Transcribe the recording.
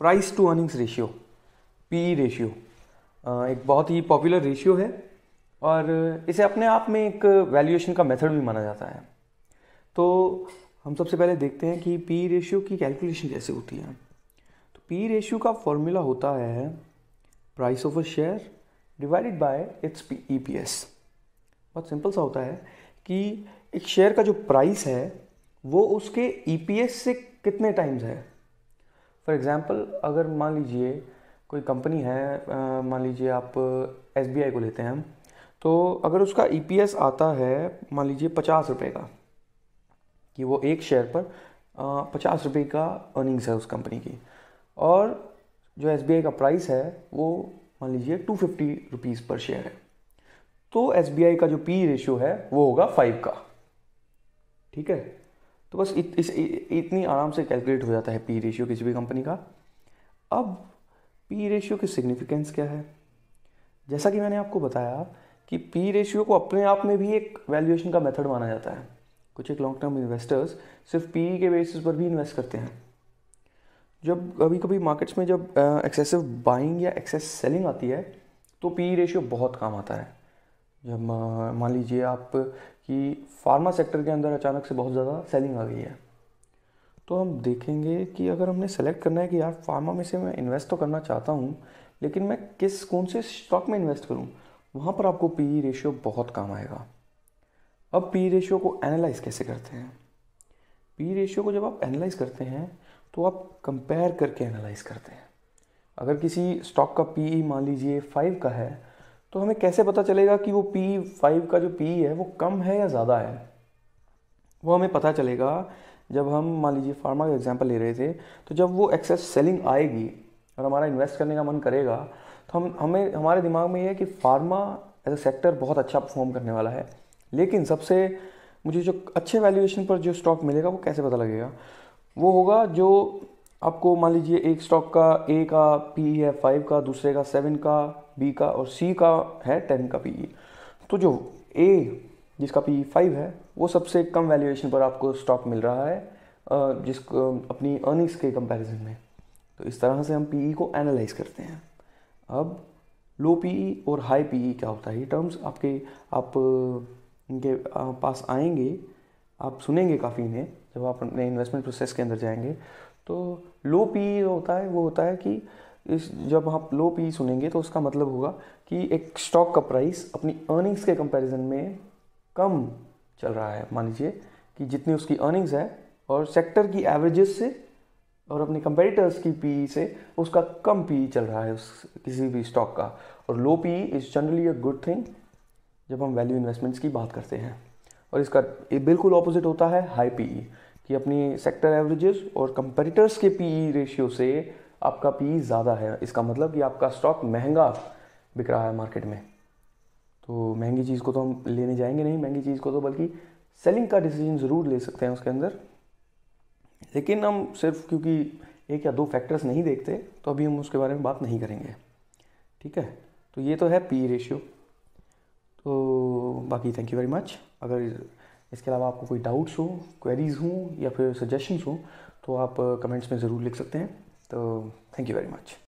price to earnings ratio P ratio एक बहुत ही popular ratio है और इसे अपने आप में एक वैल्यूएशन का मेथड भी माना जाता है तो हम सबसे पहले देखते हैं कि पी रेशियो e की कैलकुलेशन कैसे होती है तो पी रेशियो e का फॉर्मूला होता है price of a share divided by its P E P S बहुत सिंपल सा होता है कि एक शेयर का जो प्राइस है वो उसके ई पी एस से कितने टाइम्स है फॉर एग्ज़ाम्पल अगर मान लीजिए कोई कंपनी है मान लीजिए आप एस को लेते हैं तो अगर उसका ई e आता है मान लीजिए पचास रुपये का कि वो एक शेयर पर पचास रुपये का अर्निंग्स है उस कंपनी की और जो एस का प्राइस है वो मान लीजिए two fifty rupees per share है तो एस का जो पी रेशियो e है वो होगा फाइव का ठीक है तो बस इत, इस इत, इतनी आराम से कैलकुलेट हो जाता है पी रेशियो किसी भी कंपनी का अब पी रेशियो की सिग्निफिकेंस क्या है जैसा कि मैंने आपको बताया कि पी रेशियो को अपने आप में भी एक वैल्यूएशन का मेथड माना जाता है कुछ एक लॉन्ग टर्म इन्वेस्टर्स सिर्फ पी के बेसिस पर भी इन्वेस्ट करते हैं जब कभी कभी मार्केट्स में जब एक्सेसिव बाइंग या एक्सेस सेलिंग आती है तो पी रेशियो बहुत काम आता है जब मान लीजिए आप कि फार्मा सेक्टर के अंदर अचानक से बहुत ज़्यादा सेलिंग आ गई है तो हम देखेंगे कि अगर हमने सेलेक्ट करना है कि यार फार्मा में से मैं इन्वेस्ट तो करना चाहता हूँ लेकिन मैं किस कौन से स्टॉक में इन्वेस्ट करूँ वहाँ पर आपको पी रेशियो e बहुत काम आएगा अब पी रेशियो e को एनालाइज कैसे करते हैं पी रेशियो e को जब आप एनालाइज करते हैं तो आप कंपेयर करके एनालाइज करते हैं अगर किसी स्टॉक का पी मान लीजिए फाइव का है तो हमें कैसे पता चलेगा कि वो पी फाइव का जो पी है वो कम है या ज़्यादा है वो हमें पता चलेगा जब हम मान लीजिए फार्मा का एग्जाम्पल ले रहे थे तो जब वो एक्सेस सेलिंग आएगी और हमारा इन्वेस्ट करने का मन करेगा तो हम हमें हमारे दिमाग में ये है कि फार्मा एज ए सेक्टर बहुत अच्छा परफॉर्म करने वाला है लेकिन सबसे मुझे जो अच्छे वैल्यूएशन पर जो स्टॉक मिलेगा वो कैसे पता लगेगा वो होगा जो आपको मान लीजिए एक स्टॉक का ए का पी है फाइव का दूसरे का सेवन का बी का और सी का है टेन का पी तो जो ए जिसका पी फाइव है वो सबसे कम वैल्यूएशन पर आपको स्टॉक मिल रहा है जिस अपनी अर्निंग्स के कंपैरिजन में तो इस तरह से हम पी e को एनालाइज करते हैं अब लो पी e और हाई पी e क्या होता है ये टर्म्स आपके आप इनके पास आएंगे आप सुनेंगे काफ़ी इन्हें जब आप अपने इन्वेस्टमेंट प्रोसेस के अंदर जाएंगे तो लो पी होता है वो होता है कि इस जब आप लो पी सुनेंगे तो उसका मतलब होगा कि एक स्टॉक का प्राइस अपनी अर्निंग्स के कंपैरिजन में कम चल रहा है मान लीजिए कि जितनी उसकी अर्निंग्स है और सेक्टर की एवरेजेस से और अपने कंपेटिटर्स की पी से उसका कम पी चल रहा है उस किसी भी स्टॉक का और low P is generally a good thing जब हम वैल्यू इन्वेस्टमेंट्स की बात करते हैं और इसका बिल्कुल ऑपोजिट होता है हाई ई e, कि अपनी सेक्टर एवरेजेस और कंपेटिटर्स के पी ई रेशियो से आपका ई e ज़्यादा है इसका मतलब कि आपका स्टॉक महंगा बिक रहा है मार्केट में तो महंगी चीज़ को तो हम लेने जाएंगे नहीं महंगी चीज़ को तो बल्कि सेलिंग का डिसीजन ज़रूर ले सकते हैं उसके अंदर लेकिन हम सिर्फ क्योंकि एक या दो फैक्टर्स नहीं देखते तो अभी हम उसके बारे में बात नहीं करेंगे ठीक है तो ये तो है पी रेशियो e तो बाकी थैंक यू वेरी मच अगर इसके अलावा आपको कोई डाउट्स हो क्वेरीज हों या फिर सजेशंस हों तो आप कमेंट्स uh, में ज़रूर लिख सकते हैं तो थैंक यू वेरी मच